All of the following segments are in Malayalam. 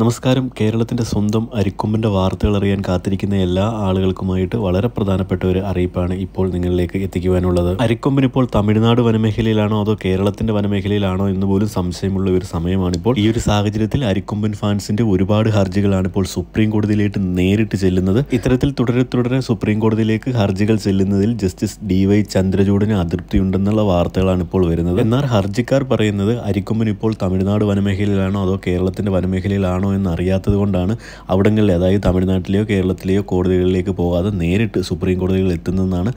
നമസ്കാരം കേരളത്തിൻ്റെ സ്വന്തം അരിക്കൊമ്പിൻ്റെ വാർത്തകൾ അറിയാൻ കാത്തിരിക്കുന്ന എല്ലാ ആളുകൾക്കുമായിട്ട് വളരെ പ്രധാനപ്പെട്ട ഒരു അറിയിപ്പാണ് ഇപ്പോൾ നിങ്ങളിലേക്ക് എത്തിക്കുവാനുള്ളത് അരിക്കൊമ്പിന് ഇപ്പോൾ തമിഴ്നാട് വനമേഖലയിലാണോ അതോ കേരളത്തിൻ്റെ വനമേഖലയിലാണോ എന്ന് പോലും സംശയമുള്ള ഒരു സമയമാണിപ്പോൾ ഈ ഒരു സാഹചര്യത്തിൽ അരിക്കൊമ്പൻ ഫാൻസിൻ്റെ ഒരുപാട് ഹർജികളാണ് ഇപ്പോൾ സുപ്രീം കോടതിയിലേക്ക് നേരിട്ട് ചെല്ലുന്നത് ഇത്തരത്തിൽ തുടരെ തുടരെ സുപ്രീം കോടതിയിലേക്ക് ഹർജികൾ ചെല്ലുന്നതിൽ ജസ്റ്റിസ് ഡി വൈ ചന്ദ്രചൂഡിന് അതൃപ്തിയുണ്ടെന്നുള്ള വാർത്തകളാണ് ഇപ്പോൾ വരുന്നത് എന്നാൽ ഹർജിക്കാർ പറയുന്നത് അരിക്കൊമ്പൻ ഇപ്പോൾ തമിഴ്നാട് വനമേഖലയിലാണോ അതോ കേരളത്തിൻ്റെ വനമേഖലയിലാണോ ആണോ എന്നറിയാത്തത് കൊണ്ടാണ് അവിടങ്ങളിൽ അതായത് തമിഴ്നാട്ടിലെയോ കേരളത്തിലെയോ കോടതികളിലേക്ക് പോകാതെ നേരിട്ട് സുപ്രീം കോടതികളിൽ എത്തുന്നതെന്നാണ്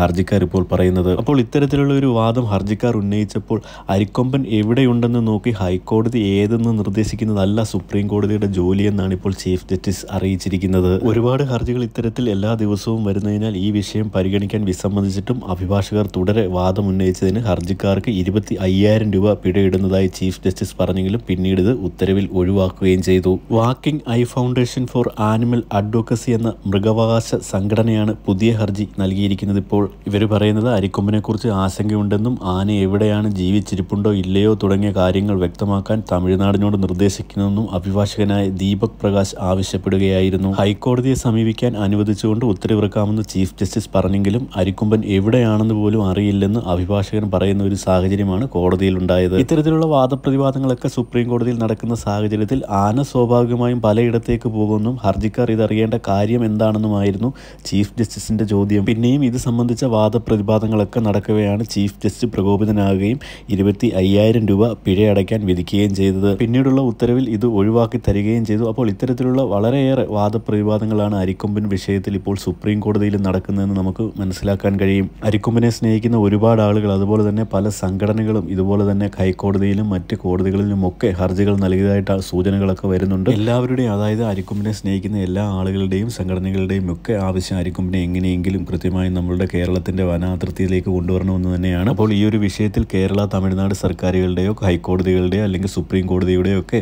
ഹർജിക്കാർ ഇപ്പോൾ പറയുന്നത് അപ്പോൾ ഇത്തരത്തിലുള്ള ഒരു വാദം ഹർജിക്കാർ ഉന്നയിച്ചപ്പോൾ അരിക്കൊമ്പൻ എവിടെയുണ്ടെന്ന് നോക്കി ഹൈക്കോടതി ഏതെന്ന് നിർദ്ദേശിക്കുന്നതല്ല സുപ്രീം കോടതിയുടെ ജോലിയെന്നാണ് ഇപ്പോൾ ചീഫ് ജസ്റ്റിസ് അറിയിച്ചിരിക്കുന്നത് ഒരുപാട് ഹർജികൾ ഇത്തരത്തിൽ എല്ലാ ദിവസവും വരുന്നതിനാൽ ഈ വിഷയം പരിഗണിക്കാൻ വിസമ്മതിച്ചിട്ടും അഭിഭാഷകർ തുടരെ വാദം ഉന്നയിച്ചതിന് ഹർജിക്കാർക്ക് ഇരുപത്തി അയ്യായിരം രൂപ പിഴയിടുന്നതായി ചീഫ് ജസ്റ്റിസ് പറഞ്ഞെങ്കിലും പിന്നീട് ഇത് ഉത്തരവിൽ ഒഴിവാക്കുകയും ചെയ്തു Walking Eye Foundation for Animal Advocacy എന്ന മൃഗാവകാശ സംഘടനയാണ് പുതിയ ഹർജി നൽകിയിരിക്കുന്നത് ഇപ്പോൾ ഇവർ പറയുന്നത് അരിക്കൊമ്പിനെക്കുറിച്ച് ആശങ്കയുണ്ടെന്നും ആന എവിടെയാണ് ജീവിച്ചിരിപ്പുണ്ടോ ഇല്ലയോ തുടങ്ങിയ കാര്യങ്ങൾ വ്യക്തമാക്കാൻ തമിഴ്നാടിനോട് നിർദ്ദേശിക്കണമെന്നും അഭിഭാഷകനായ ദീപക് പ്രകാശ് ആവശ്യപ്പെടുകയായിരുന്നു ഹൈക്കോടതിയെ സമീപിക്കാൻ അനുവദിച്ചുകൊണ്ട് ഉത്തരവിറക്കാമെന്ന് ചീഫ് ജസ്റ്റിസ് പറഞ്ഞെങ്കിലും അരിക്കൊമ്പൻ എവിടെയാണെന്ന് പോലും അറിയില്ലെന്ന് അഭിഭാഷകൻ പറയുന്ന ഒരു സാഹചര്യമാണ് കോടതിയിലുണ്ടായത് ഇത്തരത്തിലുള്ള വാദപ്രതിവാദങ്ങളൊക്കെ സുപ്രീം കോടതിയിൽ നടക്കുന്ന സാഹചര്യത്തിൽ ആന തുടർന്ന് സ്വാഭാവികമായും പലയിടത്തേക്ക് പോകുന്നു ഹർജിക്കാർ ഇതറിയേണ്ട കാര്യം എന്താണെന്നുമായിരുന്നു ചീഫ് ജസ്റ്റിസിൻ്റെ ചോദ്യം പിന്നെയും ഇത് സംബന്ധിച്ച വാദപ്രതിവാദങ്ങളൊക്കെ നടക്കുകയാണ് ചീഫ് ജസ്റ്റിസ് പ്രകോപിതനാകുകയും ഇരുപത്തി അയ്യായിരം രൂപ പിഴയടയ്ക്കാൻ വിധിക്കുകയും ചെയ്തത് പിന്നീടുള്ള ഉത്തരവിൽ ഇത് ഒഴിവാക്കി തരികയും ചെയ്തു അപ്പോൾ ഇത്തരത്തിലുള്ള വളരെയേറെ വാദപ്രതിവാദങ്ങളാണ് അരിക്കൊമ്പൻ വിഷയത്തിൽ ഇപ്പോൾ സുപ്രീം കോടതിയിൽ നടക്കുന്നതെന്ന് നമുക്ക് മനസ്സിലാക്കാൻ കഴിയും അരിക്കൊമ്പനെ സ്നേഹിക്കുന്ന ഒരുപാട് ആളുകൾ അതുപോലെ തന്നെ പല സംഘടനകളും ഇതുപോലെ തന്നെ ഹൈക്കോടതിയിലും മറ്റ് കോടതികളിലും ഒക്കെ ഹർജികൾ നൽകിയതായിട്ട് സൂചനകളൊക്കെ വരുന്നുണ്ട് എല്ലാവരുടെയും അതായത് അരിക്കൊമ്പിനെ സ്നേഹിക്കുന്ന എല്ലാ ആളുകളുടെയും സംഘടനകളുടെയും ഒക്കെ ആവശ്യം അരിക്കൊമ്പിനെ എങ്ങനെയെങ്കിലും കൃത്യമായി നമ്മളുടെ കേരളത്തിന്റെ വനാതിർത്തിയിലേക്ക് കൊണ്ടുവരണമെന്ന് തന്നെയാണ് അപ്പോൾ ഈ ഒരു വിഷയത്തിൽ കേരള തമിഴ്നാട് സർക്കാരുകളുടെയോ ഹൈക്കോടതികളുടെയോ അല്ലെങ്കിൽ സുപ്രീം കോടതിയുടെയോ ഒക്കെ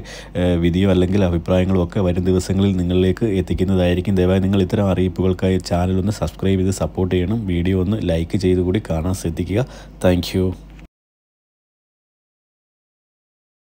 വിധിയോ അല്ലെങ്കിൽ അഭിപ്രായങ്ങളോ ഒക്കെ വരും ദിവസങ്ങളിൽ നിങ്ങളിലേക്ക് എത്തിക്കുന്നതായിരിക്കും ദയവായി നിങ്ങൾ ഇത്തരം അറിയിപ്പുകൾക്കായി ചാനൽ ഒന്ന് സബ്സ്ക്രൈബ് ചെയ്ത് സപ്പോർട്ട് ചെയ്യണം വീഡിയോ ഒന്ന് ലൈക്ക് ചെയ്തുകൂടി കാണാൻ ശ്രദ്ധിക്കുക താങ്ക്